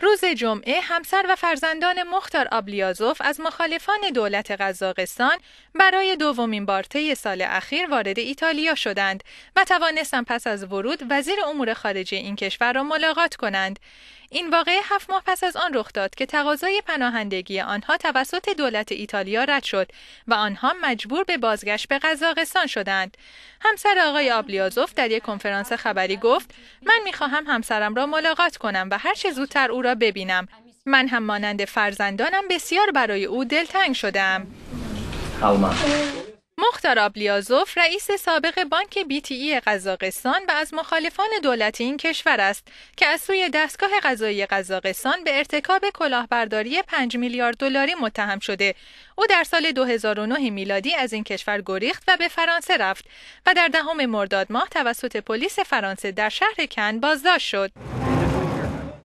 روز جمعه همسر و فرزندان مختار آبلیازوف از مخالفان دولت قزاقستان برای دومین بار طی سال اخیر وارد ایتالیا شدند و توانستند پس از ورود وزیر امور خارجه این کشور را ملاقات کنند این واقعه هفت ماه پس از آن رخ داد که تقاضای پناهندگی آنها توسط دولت ایتالیا رد شد و آنها مجبور به بازگشت به قزاقستان شدند. همسر آقای آبلیازوف در یک کنفرانس خبری گفت: من میخواهم همسرم را ملاقات کنم و هر چه زودتر او را ببینم. من هم مانند فرزندانم بسیار برای او دلتنگ شدم. مختار آبلیازوف رئیس سابق بانک ای قزاقستان و از مخالفان دولت این کشور است که از سوی دستگاه قضایی قزاقستان به ارتکاب کلاهبرداری 5 میلیارد دلاری متهم شده او در سال 2009 میلادی از این کشور گریخت و به فرانسه رفت و در دهم مرداد ماه توسط پلیس فرانسه در شهر کن بازداشت شد